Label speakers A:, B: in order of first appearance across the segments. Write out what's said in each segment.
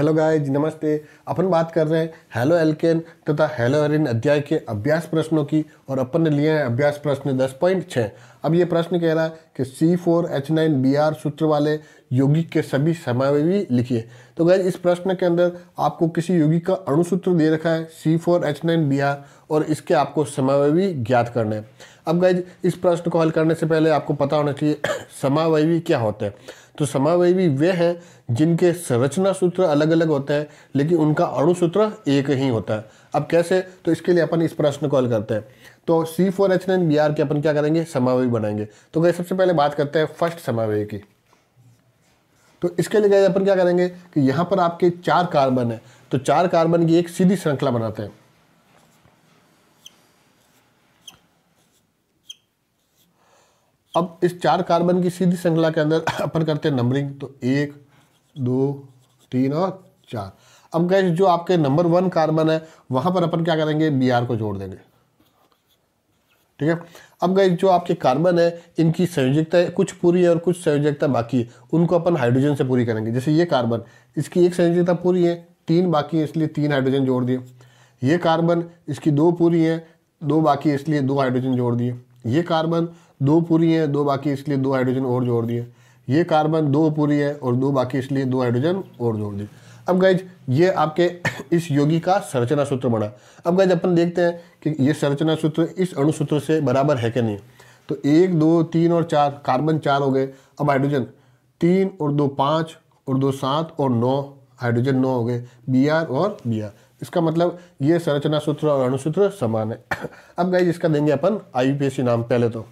A: hello guys नमस्ते अपन बात कर रहे हैं हेलो एलकेन तथा हेलो अरिन अध्याय के अभ्यास प्रश्नों की और अपन ने लिए हैं अभ्यास प्रश्न दस पॉइंट छः अब ये प्रश्न कह रहा है कि C four H nine B R सूत्र वाले यौगिक के सभी समावयवी लिखिए तो गैर इस प्रश्न के अंदर आपको किसी यौगिक का अणुसूत्र दे रखा है C four H nine B R और इसके आपको समावयवी ज्ञात करने हैं अब गैज इस प्रश्न को हल करने से पहले आपको पता होना चाहिए समावयवी क्या होते हैं तो समावयवी वे हैं जिनके संरचना सूत्र अलग अलग होते हैं लेकिन उनका अणुसूत्र एक ही होता है अब कैसे तो इसके लिए अपन इस प्रश्न को हल करते हैं तो C four H N B R के अपन क्या करेंगे समावेही बनाएंगे तो गए सबसे पहले बात करते हैं फर्स्ट समावेही की तो इसके लिए गए अपन क्या करेंगे कि यहाँ पर आपके चार कार्बन है तो चार कार्बन की एक सीधी श्रृंखला बनाते हैं अब इस चार कार्बन की सीधी श्रृंखला के अंदर अपन करते हैं नंबरिंग तो एक दो तीन और चार अब गए जो आपके नंबर वन कार्बन है वहां पर अपन क्या करेंगे बी को जोड़ देंगे ठीक है अब गए जो आपके कार्बन है इनकी संयोजकता कुछ पूरी है और कुछ संयोजकता बाकी है उनको अपन हाइड्रोजन से पूरी करेंगे जैसे ये कार्बन इसकी एक संयोजकता पूरी है तीन बाकी है इसलिए तीन हाइड्रोजन जोड़ दिए ये कार्बन इसकी दो पूरी है दो बाकी इसलिए दो हाइड्रोजन जोड़ दिए ये कार्बन दो पूरी है दो बाकी इसलिए दो हाइड्रोजन और जोड़ दिए ये कार्बन दो पूरी है और दो बाकी इसलिए दो हाइड्रोजन और जोड़ दिए अब गाइज ये आपके इस योगी का संरचना सूत्र बना अब गाइज अपन देखते हैं कि ये संरचना सूत्र इस अणुसूत्र से बराबर है कि नहीं तो एक दो तीन और चार कार्बन चार हो गए अब हाइड्रोजन तीन और दो पाँच और दो सात और नौ हाइड्रोजन नौ हो गए बी आर और बी आर इसका मतलब ये संरचना सूत्र और अणुसूत्र समान है अब गाइज इसका देंगे अपन आई नाम पहले तो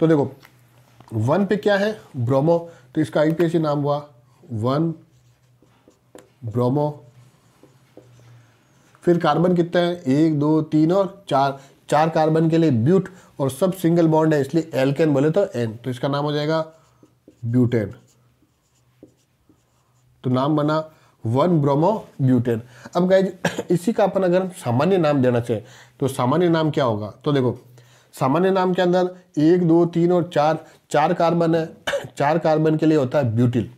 A: तो देखो वन पे क्या है ब्रोमो तो इसका आई नाम हुआ वन ब्रोमो फिर कार्बन कितना है एक दो तीन और चार चार कार्बन के लिए ब्यूट और सब सिंगल बॉन्ड है इसलिए एलकेन बोले तो एन तो इसका नाम हो जाएगा ब्यूटेन तो नाम बना वन ब्रोमो ब्यूटेन अब गाइज इसी का अपन अगर सामान्य नाम देना चाहे तो सामान्य नाम क्या होगा तो देखो सामान्य नाम के अंदर एक दो तीन और चार चार कार्बन है चार कार्बन के लिए होता है ब्यूटिल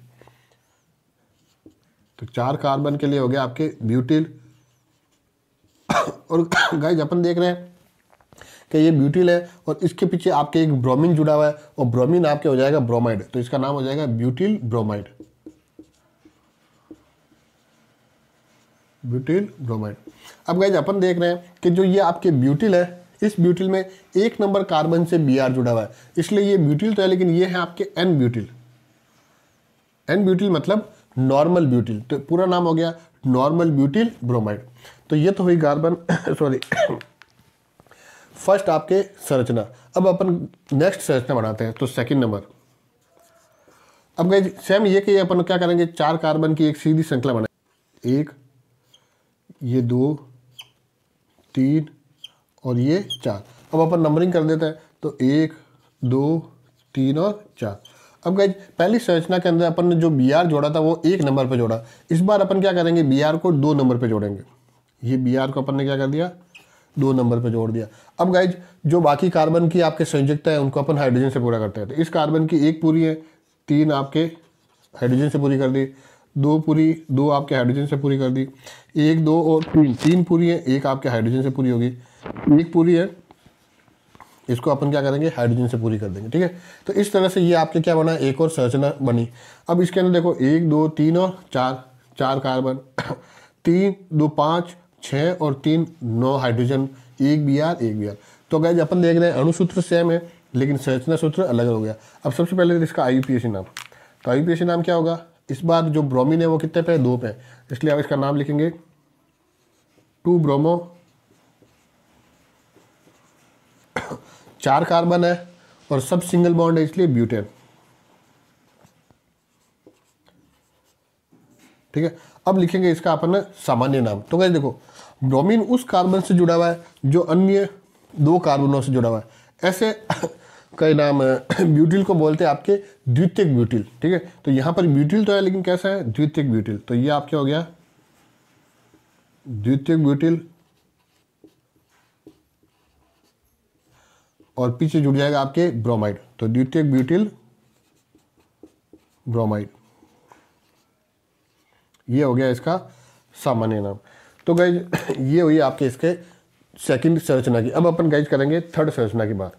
A: तो चार कार्बन के लिए हो गया आपके ब्यूटिल और गाइज अपन देख रहे हैं कि ये ब्यूटिल है और इसके पीछे आपके एक ब्रोमीन जुड़ा हुआ है और ब्रोमीन आपके हो जाएगा ब्रोमाइड तो इसका नाम हो जाएगा ब्यूटिल ब्रोमाइड ब्यूटिल ब्रोमाइड अब गाइज अपन देख रहे हैं कि जो ये आपके ब्यूटिल है इस ब्यूटिल में एक नंबर कार्बन से बी जुड़ा हुआ है इसलिए ये ब्यूटिल तो है लेकिन ये है आपके एन ब्यूटिल एन ब्यूटिल मतलब नॉर्मल ब्यूटिल तो पूरा नाम हो गया नॉर्मल ब्यूटिल ब्रोमाइड तो ये तो हुई कार्बन सॉरी फर्स्ट आपके संरचना अब अपन नेक्स्ट संरचना बनाते हैं तो सेकंड नंबर अब गए सेम ये कि अपन क्या करेंगे चार कार्बन की एक सीधी श्रृंखला बनाए एक ये दो तीन और ये चार अब अपन नंबरिंग कर देते हैं तो एक दो तीन और चार अब गाइज पहली संरचना के अंदर अपन ने जो बी आर जोड़ा था वो एक नंबर पर जोड़ा इस बार अपन क्या करेंगे बी आर को दो नंबर पर जोड़ेंगे ये बी आर को अपन ने क्या कर दिया दो नंबर पे जोड़ दिया अब गाइज जो बाकी कार्बन की आपके संयुक्ता है उनको अपन हाइड्रोजन से पूरा करते हैं तो इस कार्बन की एक पूरी है तीन आपके हाइड्रोजन से पूरी कर दी दो पूरी दो आपके हाइड्रोजन से पूरी कर दी एक दो और तीन तीन पूरी है एक आपके हाइड्रोजन से पूरी होगी एक पूरी है इसको अपन क्या करेंगे हाइड्रोजन से पूरी कर देंगे ठीक है तो इस तरह से ये आपके क्या बना एक और संरचना बनी अब इसके अंदर देखो एक दो तीन और चार चार कार्बन तीन दो पाँच छः और तीन नौ हाइड्रोजन एक बी आर एक बी आर तो गैज अपन देख रहे हैं अणुसूत्र सेम है लेकिन संरचना सूत्र अलग हो गया अब सबसे पहले इसका आई नाम तो आई नाम क्या होगा इस बार जो ब्रोमिन है वो कितने पे है दो पे है इसलिए आप इसका नाम लिखेंगे टू ब्रोमो चार कार्बन है और सब सिंगल बॉन्ड है इसलिए ब्यूटेन ठीक है अब लिखेंगे इसका अपन सामान्य नाम तो कैसे देखो ब्रोमीन उस कार्बन से जुड़ा हुआ है जो अन्य दो कार्बनों से जुड़ा हुआ है ऐसे कई नाम ब्यूटिल को बोलते हैं आपके द्वितीय ब्यूटिल ठीक है तो यहां पर ब्यूटिल तो है लेकिन कैसा है द्वितीय ब्यूटिल तो ये आपके हो गया द्वितीय ब्यूटिल और पीछे जुड़ जाएगा आपके ब्रोमाइड तो द्वितीय ब्यूटिल ब्रोमाइड ये हो गया इसका सामान्य नाम तो गाइज ये हुई आपके इसके सेकंड संरचना की अब अपन गाइज करेंगे थर्ड संरचना की बात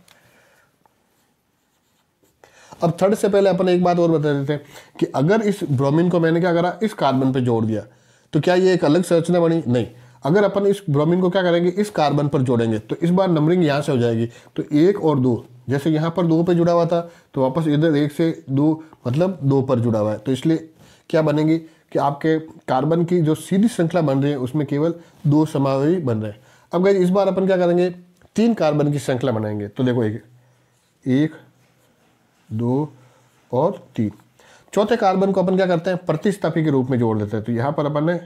A: अब थर्ड से पहले अपन एक बात और बता देते हैं कि अगर इस ब्रोमीन को मैंने क्या करा इस कार्बन पे जोड़ दिया तो क्या ये एक अलग संरचना बनी नहीं अगर अपन इस ब्रोमीन को क्या करेंगे इस कार्बन पर जोड़ेंगे तो इस बार नंबरिंग यहाँ से हो जाएगी तो एक और दो जैसे यहाँ पर दो पे जुड़ा हुआ था तो वापस इधर एक से दो मतलब दो पर जुड़ा हुआ है तो इसलिए क्या बनेंगी कि आपके कार्बन की जो सीधी श्रृंखला बन रही है उसमें केवल दो समावयी बन रहे हैं अब गई इस बार अपन क्या करेंगे तीन कार्बन की श्रृंखला बनाएंगे तो देखो एक एक दो और तीन चौथे कार्बन को अपन क्या करते हैं प्रतिस्थापी के रूप में जोड़ देते हैं तो यहाँ पर अपन ने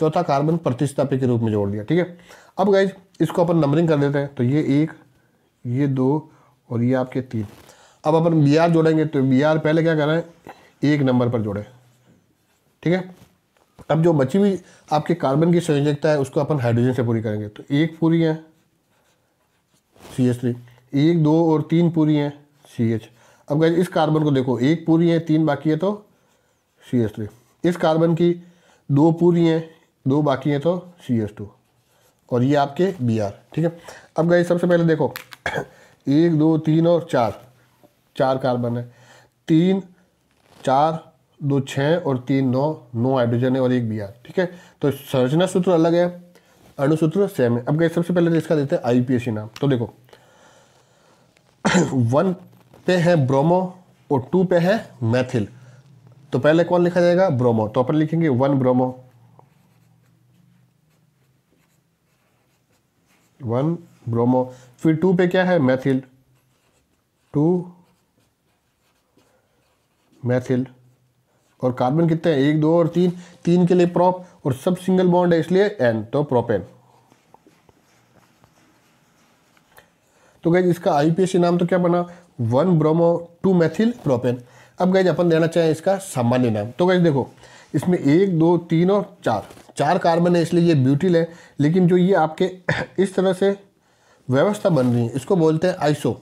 A: चौथा कार्बन प्रतिस्थापी के रूप में जोड़ दिया ठीक है अब गाइज इसको अपन नंबरिंग कर देते हैं तो ये एक ये दो और ये आपके तीन अब अपन बी आर जोड़ेंगे तो बी आर पहले क्या कर रहे हैं एक नंबर पर जोड़े ठीक है अब जो बची हुई आपके कार्बन की संयोजकता है उसको अपन हाइड्रोजन से पूरी करेंगे तो एक पूरी है सी एच थ्री एक दो और तीन पूरी हैं सी एच अब गए इस कार्बन को देखो एक पूरी है तीन बाकी है तो सी एच थ्री इस कार्बन की दो पूरी हैं दो बाकी हैं तो सी एस टू और ये आपके बी आर ठीक है अब गई सबसे पहले देखो एक दो तीन और चार चार कार्बन है तीन चार दो छः और तीन नौ नौ हाइड्रोजन है और एक बी आर ठीक है तो संरचना सूत्र अलग है अणुसूत्र सेम है अब गए सबसे पहले तो इसका देते हैं आई पी एस नाम तो देखो वन पे है ब्रोमो और टू पे है मैथिल तो पहले कौन लिखा जाएगा ब्रोमो तो अपन लिखेंगे वन ब्रोमो वन ब्रोमो फिर टू पे क्या है मैथिल टू मैथिल और कार्बन कितने हैं एक दो और तीन तीन के लिए प्रॉप और सब सिंगल बॉन्ड है इसलिए एन तो प्रोपेन तो गैज इसका आईपीएसी नाम तो क्या बना one bromo two methyl propane अब गैज अपन देना चाहें इसका सामान्य नाम तो गैज देखो इसमें एक दो तीन और चार चार कार्बन है इसलिए ये ब्यूटिल है लेकिन जो ये आपके इस तरह से व्यवस्था बन रही है इसको बोलते हैं आइसो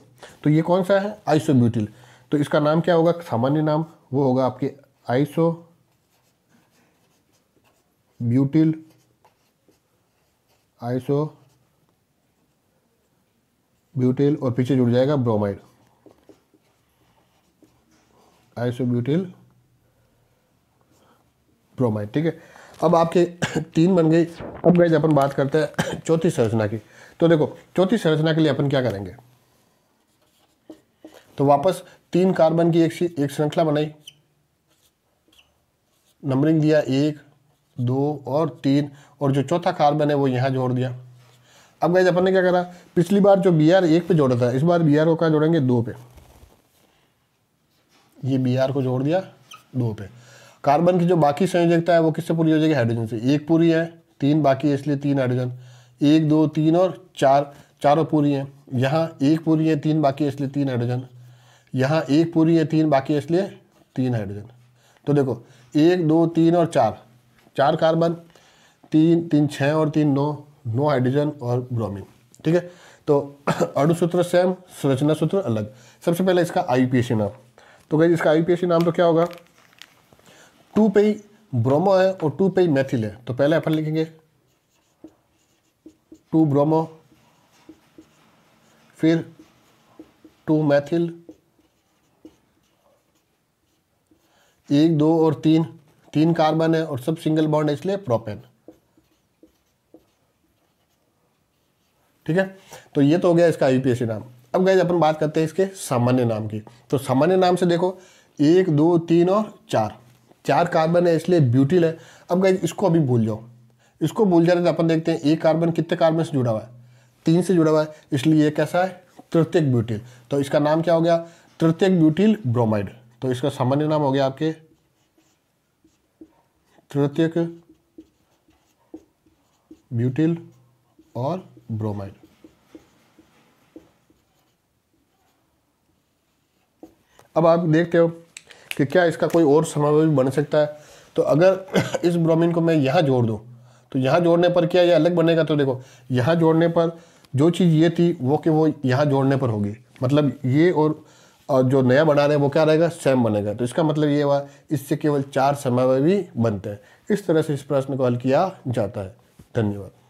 A: तो ये कौन सा है आइसो ब्यूटिल तो इसका नाम क्या होगा सामान्य नाम वो होगा आपके आइसो ब्यूटिल आइसो ब्यूटिल और पीछे जुड़ जाएगा ब्रोमाइड आइसो ब्यूटिल ब्रोमाइड ठीक है अब आपके तीन बन गई अब गए अपन बात करते हैं चौथी संरचना की तो देखो चौथी संरचना के लिए अपन क्या करेंगे तो वापस तीन कार्बन की एक एक श्रृंखला बनाई नंबरिंग दिया एक दो और तीन और जो चौथा कार्बन है वो यहाँ जोड़ दिया अब गए अपन ने क्या करा पिछली बार जो बी आर एक पे जोड़ा था इस बार बी आर को क्या जोड़ेंगे दो पे ये बी आर को जोड़ दिया दो पे कार्बन की जो बाकी संयोजकता है वो किससे पूरी हो जाएगी हाइड्रोजन से एक पूरी है तीन बाकी है इसलिए तीन हाइड्रोजन एक दो तीन और चार चारों पूरी हैं यहाँ एक पूरी है तीन बाकी इसलिए तीन हाइड्रोजन यहाँ एक पूरी है तीन बाकी इसलिए तीन हाइड्रोजन तो देखो एक दो तीन और चार चार कार्बन तीन तीन छः और तीन नौ नौ हाइड्रोजन और ब्रोमीन ठीक है तो अणुसूत्र सेम संरचना सूत्र अलग सबसे पहले इसका आई नाम तो कहीं इसका आई नाम तो क्या होगा टू पे ही ब्रोमो है और टू पे ही मैथिल है तो पहले अपन लिखेंगे टू ब्रोमो फिर टू मैथिल एक दो और तीन तीन कार्बन है और सब सिंगल बॉन्ड है इसलिए प्रोपेन ठीक है तो ये तो हो गया इसका आईपीएसी नाम अब गए अपन बात करते हैं इसके सामान्य नाम की तो सामान्य नाम से देखो एक दो तीन और चार चार कार्बन है इसलिए ब्यूटिल है अब गए इसको अभी भूल जाओ इसको भूल जाने तो अपन देखते हैं एक कार्बन कितने कार्बन से जुड़ा हुआ है तीन से जुड़ा हुआ है इसलिए ये कैसा है तृतीयक ब्यूटिल तो इसका नाम क्या हो गया तृतीयक ब्यूटिल ब्रोमाइड तो इसका सामान्य नाम हो गया आपके तृतीयक ब्यूटिल और ब्रोमाइड अब आप देखते हो कि क्या इसका कोई और समावेश बन सकता है तो अगर इस ब्रोमीन को मैं यहाँ जोड़ दूँ तो यहाँ जोड़ने पर क्या ये अलग बनेगा तो देखो यहाँ जोड़ने पर जो चीज़ ये थी वो कि वो यहाँ जोड़ने पर होगी मतलब ये और और जो नया बना रहे हैं वो क्या रहेगा सेम बनेगा तो इसका मतलब ये हुआ इससे केवल चार समावय भी बनते हैं इस तरह से इस प्रश्न को हल किया जाता है धन्यवाद